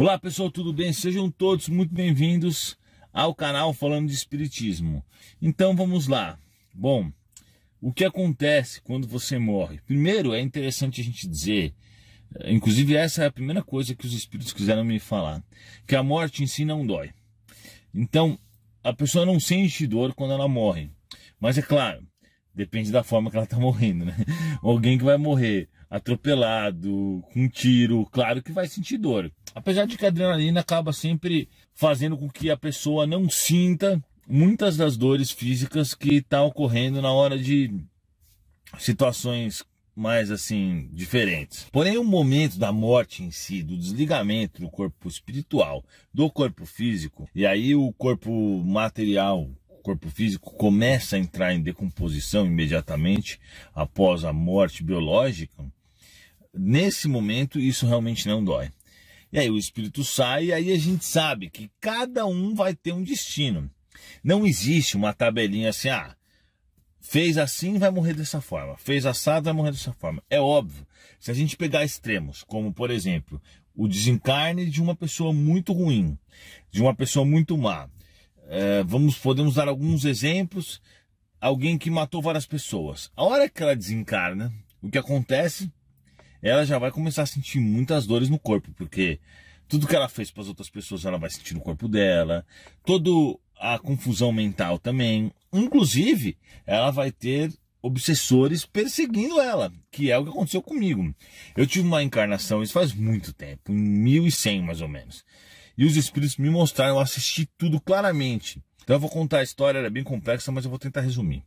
Olá pessoal, tudo bem? Sejam todos muito bem-vindos ao canal Falando de Espiritismo. Então vamos lá. Bom, o que acontece quando você morre? Primeiro é interessante a gente dizer, eh, inclusive essa é a primeira coisa que os espíritos quiseram me falar, que a morte em si não dói. Então, a pessoa não sente dor quando ela morre. Mas é claro, Depende da forma que ela tá morrendo, né? Alguém que vai morrer atropelado, com um tiro, claro que vai sentir dor. Apesar de que a adrenalina acaba sempre fazendo com que a pessoa não sinta muitas das dores físicas que está tá ocorrendo na hora de situações mais assim diferentes. Porém, o momento da morte em si, do desligamento do corpo espiritual do corpo físico, e aí o corpo material o corpo físico começa a entrar em decomposição imediatamente após a morte biológica, nesse momento isso realmente não dói. E aí o espírito sai e aí a gente sabe que cada um vai ter um destino. Não existe uma tabelinha assim, ah, fez assim vai morrer dessa forma, fez assado vai morrer dessa forma. É óbvio. Se a gente pegar extremos, como por exemplo, o desencarne de uma pessoa muito ruim, de uma pessoa muito má, é, vamos podemos dar alguns exemplos. Alguém que matou várias pessoas. A hora que ela desencarna, o que acontece? Ela já vai começar a sentir muitas dores no corpo, porque tudo que ela fez para as outras pessoas ela vai sentir no corpo dela, toda a confusão mental também. Inclusive, ela vai ter obsessores perseguindo ela, que é o que aconteceu comigo. Eu tive uma encarnação, isso faz muito tempo, em 1100 mais ou menos e os espíritos me mostraram, eu assisti tudo claramente. Então eu vou contar a história, era é bem complexa, mas eu vou tentar resumir.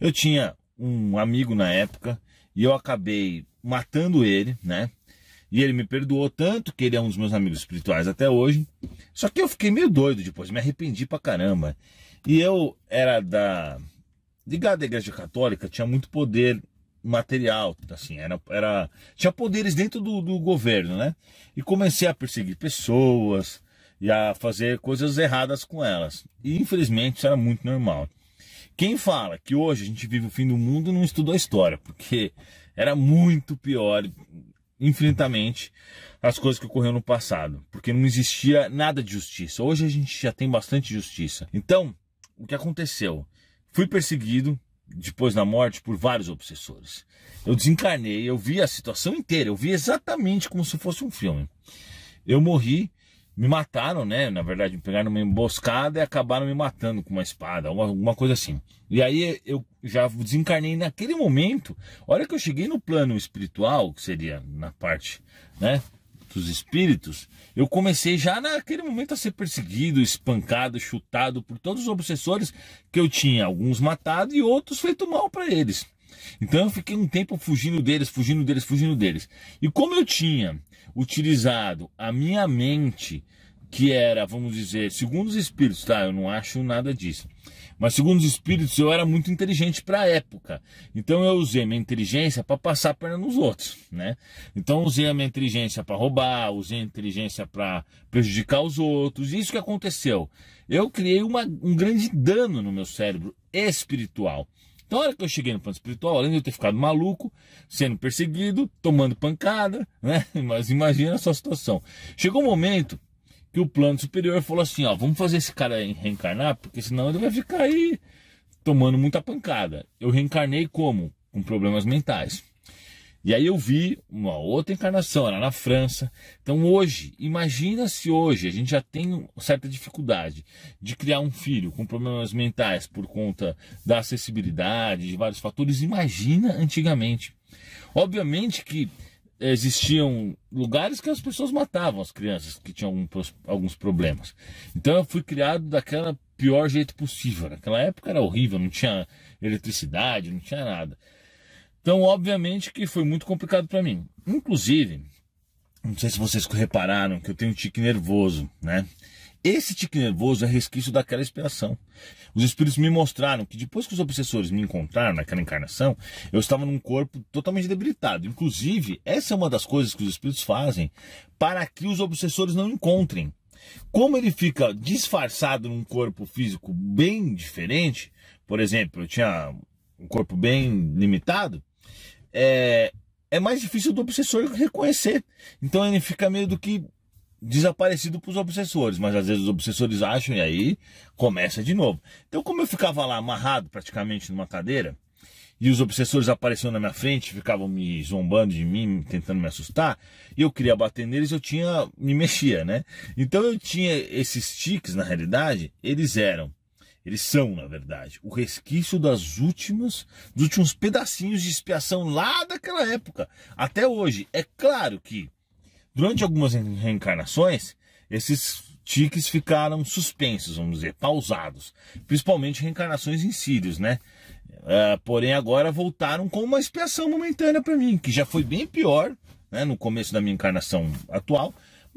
Eu tinha um amigo na época e eu acabei matando ele, né? E ele me perdoou tanto que ele é um dos meus amigos espirituais até hoje. Só que eu fiquei meio doido depois, me arrependi pra caramba. E eu era da ligado à igreja católica, tinha muito poder material, assim, era, era tinha poderes dentro do, do governo, né? E comecei a perseguir pessoas, e a fazer coisas erradas com elas. E infelizmente isso era muito normal. Quem fala que hoje a gente vive o fim do mundo não estudou a história, porque era muito pior, infinitamente, as coisas que ocorreram no passado, porque não existia nada de justiça. Hoje a gente já tem bastante justiça. Então, o que aconteceu? Fui perseguido depois da morte por vários obsessores. Eu desencarnei, eu vi a situação inteira, eu vi exatamente como se fosse um filme. Eu morri me mataram, né? Na verdade, me pegaram numa emboscada e acabaram me matando com uma espada, alguma coisa assim. E aí eu já desencarnei naquele momento. A hora que eu cheguei no plano espiritual, que seria na parte, né? Dos espíritos, eu comecei já naquele momento a ser perseguido, espancado, chutado por todos os obsessores que eu tinha, alguns matado e outros feito mal para eles. Então eu fiquei um tempo fugindo deles, fugindo deles, fugindo deles. E como eu tinha utilizado a minha mente, que era, vamos dizer, segundo os espíritos, tá? Eu não acho nada disso. Mas segundo os espíritos, eu era muito inteligente para a época. Então eu usei minha inteligência para passar a perna nos outros, né? Então usei a minha inteligência para roubar, usei a inteligência para prejudicar os outros. Isso que aconteceu. Eu criei uma, um grande dano no meu cérebro espiritual. Então, a hora que eu cheguei no plano espiritual, além de eu ter ficado maluco, sendo perseguido, tomando pancada, né? Mas imagina a sua situação. Chegou um momento que o plano superior falou assim: ó, vamos fazer esse cara reencarnar, porque senão ele vai ficar aí tomando muita pancada. Eu reencarnei como? Com problemas mentais. E aí eu vi uma outra encarnação, era na França. Então hoje, imagina se hoje a gente já tem certa dificuldade de criar um filho com problemas mentais por conta da acessibilidade, de vários fatores. Imagina antigamente. Obviamente que existiam lugares que as pessoas matavam as crianças que tinham algum, alguns problemas. Então eu fui criado daquela pior jeito possível. Naquela época era horrível, não tinha eletricidade, não tinha nada. Então, obviamente que foi muito complicado para mim. Inclusive, não sei se vocês repararam que eu tenho um tique nervoso, né? Esse tique nervoso é resquício daquela expiação. Os espíritos me mostraram que depois que os obsessores me encontraram naquela encarnação, eu estava num corpo totalmente debilitado. Inclusive, essa é uma das coisas que os espíritos fazem para que os obsessores não encontrem. Como ele fica disfarçado num corpo físico bem diferente, por exemplo, eu tinha um corpo bem limitado, é, é mais difícil do obsessor reconhecer. Então ele fica meio do que desaparecido para os obsessores, mas às vezes os obsessores acham e aí começa de novo. Então, como eu ficava lá amarrado praticamente numa cadeira e os obsessores apareciam na minha frente, ficavam me zombando de mim, tentando me assustar, e eu queria bater neles, eu tinha me mexia, né? Então eu tinha esses tiques, na realidade, eles eram eles são, na verdade, o resquício das últimas, dos últimos pedacinhos de expiação lá daquela época, até hoje. É claro que, durante algumas reencarnações, esses tiques ficaram suspensos, vamos dizer, pausados, principalmente reencarnações em Sírios, né? Uh, porém, agora voltaram com uma expiação momentânea para mim, que já foi bem pior né, no começo da minha encarnação atual,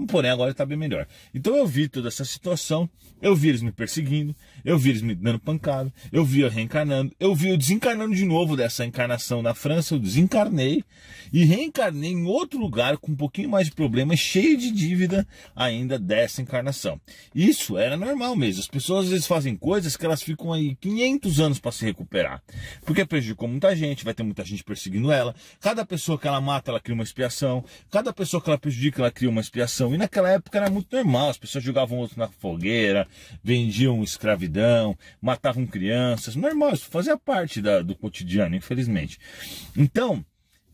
porém agora está bem melhor. Então eu vi toda essa situação, eu vi eles me perseguindo, eu vi eles me dando pancada, eu vi eu reencarnando, eu vi eu desencarnando de novo dessa encarnação na França, eu desencarnei e reencarnei em outro lugar com um pouquinho mais de problema, cheio de dívida ainda dessa encarnação. Isso era normal mesmo. As pessoas às vezes fazem coisas que elas ficam aí 500 anos para se recuperar, porque prejudicou muita gente, vai ter muita gente perseguindo ela. Cada pessoa que ela mata, ela cria uma expiação. Cada pessoa que ela prejudica, ela cria uma expiação. E naquela época era muito normal, as pessoas jogavam outro na fogueira, vendiam escravidão, matavam crianças. Normal, isso fazia parte da, do cotidiano, infelizmente. Então,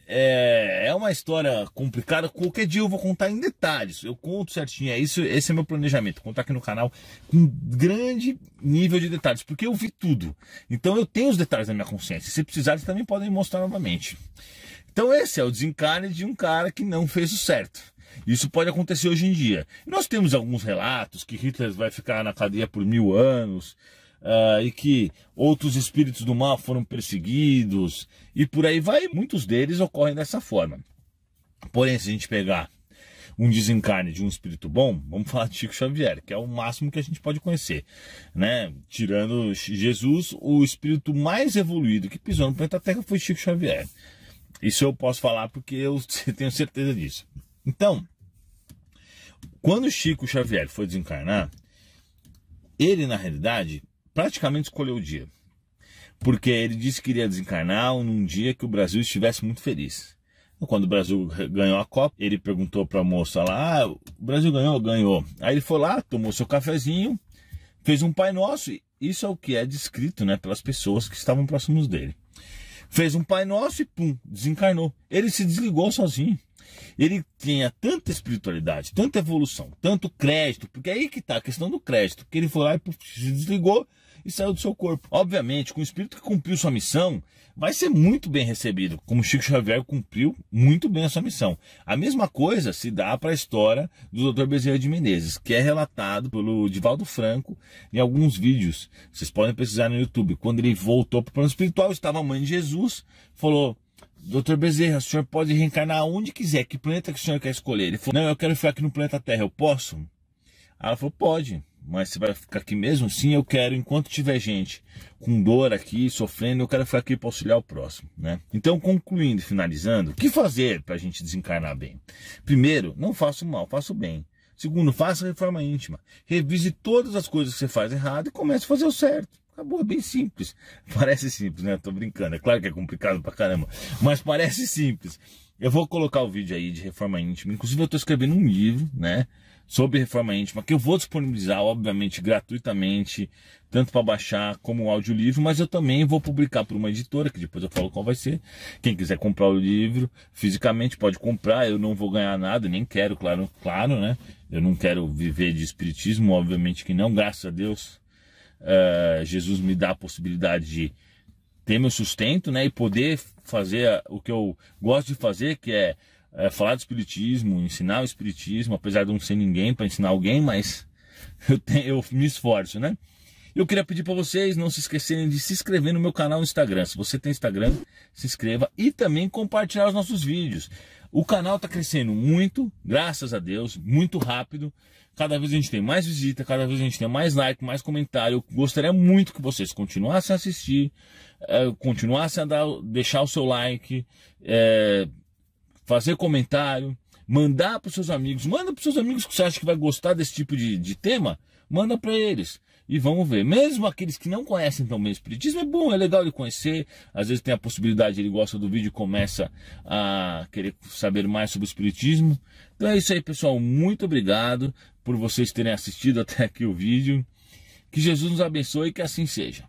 é, é uma história complicada. Qualquer dia eu vou contar em detalhes. Eu conto certinho. É isso, esse é meu planejamento. Contar aqui no canal com grande nível de detalhes, porque eu vi tudo. Então eu tenho os detalhes na minha consciência. Se precisar, também podem mostrar novamente. Então esse é o desencarne de um cara que não fez o certo. Isso pode acontecer hoje em dia. Nós temos alguns relatos que Hitler vai ficar na cadeia por mil anos uh, e que outros espíritos do mal foram perseguidos e por aí vai. Muitos deles ocorrem dessa forma. Porém, se a gente pegar um desencarne de um espírito bom, vamos falar de Chico Xavier, que é o máximo que a gente pode conhecer, né? Tirando Jesus, o espírito mais evoluído que pisou no planeta Terra foi Chico Xavier. Isso eu posso falar porque eu tenho certeza disso. Então, quando Chico Xavier foi desencarnar, ele na realidade praticamente escolheu o dia. Porque ele disse que iria desencarnar num dia que o Brasil estivesse muito feliz. Quando o Brasil ganhou a Copa, ele perguntou para a moça lá: ah, o Brasil ganhou, ganhou. Aí ele foi lá, tomou seu cafezinho, fez um Pai Nosso. Isso é o que é descrito né, pelas pessoas que estavam próximos dele. Fez um Pai Nosso e pum, desencarnou. Ele se desligou sozinho ele tinha tanta espiritualidade, tanta evolução, tanto crédito, porque aí que está a questão do crédito, que ele foi lá e desligou e saiu do seu corpo. Obviamente, com o espírito que cumpriu sua missão, vai ser muito bem recebido, como Chico Xavier cumpriu muito bem a sua missão. A mesma coisa se dá para a história do Dr. Bezerra de Menezes, que é relatado pelo Divaldo Franco em alguns vídeos. Vocês podem pesquisar no YouTube. Quando ele voltou para o plano espiritual, estava a mãe de Jesus, falou: Doutor Bezerra, o senhor pode reencarnar onde quiser, que planeta que o senhor quer escolher? Ele falou, não, eu quero ficar aqui no planeta Terra, eu posso? Aí ela falou, pode, mas você vai ficar aqui mesmo? Sim, eu quero, enquanto tiver gente com dor aqui, sofrendo, eu quero ficar aqui para auxiliar o próximo, né? Então, concluindo e finalizando, o que fazer para a gente desencarnar bem? Primeiro, não faço mal, faço bem. Segundo, faça reforma íntima. Revise todas as coisas que você faz errado e comece a fazer o certo. Acabou, é bem simples. Parece simples, né? Tô brincando, é claro que é complicado pra caramba, mas parece simples. Eu vou colocar o vídeo aí de reforma íntima. Inclusive, eu tô escrevendo um livro, né? Sobre reforma íntima, que eu vou disponibilizar, obviamente, gratuitamente, tanto para baixar como o audiolivro, mas eu também vou publicar por uma editora, que depois eu falo qual vai ser. Quem quiser comprar o livro fisicamente pode comprar, eu não vou ganhar nada, nem quero, claro, claro, né? Eu não quero viver de espiritismo, obviamente que não, graças a Deus uh, Jesus me dá a possibilidade de ter meu sustento, né, e poder fazer o que eu gosto de fazer, que é, é falar do espiritismo, ensinar o espiritismo, apesar de não ser ninguém para ensinar alguém, mas eu, tenho, eu me esforço, né? Eu queria pedir para vocês não se esquecerem de se inscrever no meu canal no Instagram. Se você tem Instagram, se inscreva e também compartilhar os nossos vídeos. O canal está crescendo muito, graças a Deus, muito rápido. Cada vez a gente tem mais visita, cada vez a gente tem mais like, mais comentário. Eu gostaria muito que vocês continuassem a assistir, eh, continuassem a dar, deixar o seu like, é, fazer comentário, mandar para os seus amigos. Manda para os seus amigos que você acha que vai gostar desse tipo de, de tema, manda para eles e vamos ver. Mesmo aqueles que não conhecem tão bem o Espiritismo, é bom, é legal ele conhecer. Às vezes tem a possibilidade, ele gosta do vídeo e começa a querer saber mais sobre o Espiritismo. Então é isso aí, pessoal. Muito obrigado por vocês terem assistido até aqui o vídeo. Que Jesus nos abençoe e que assim seja.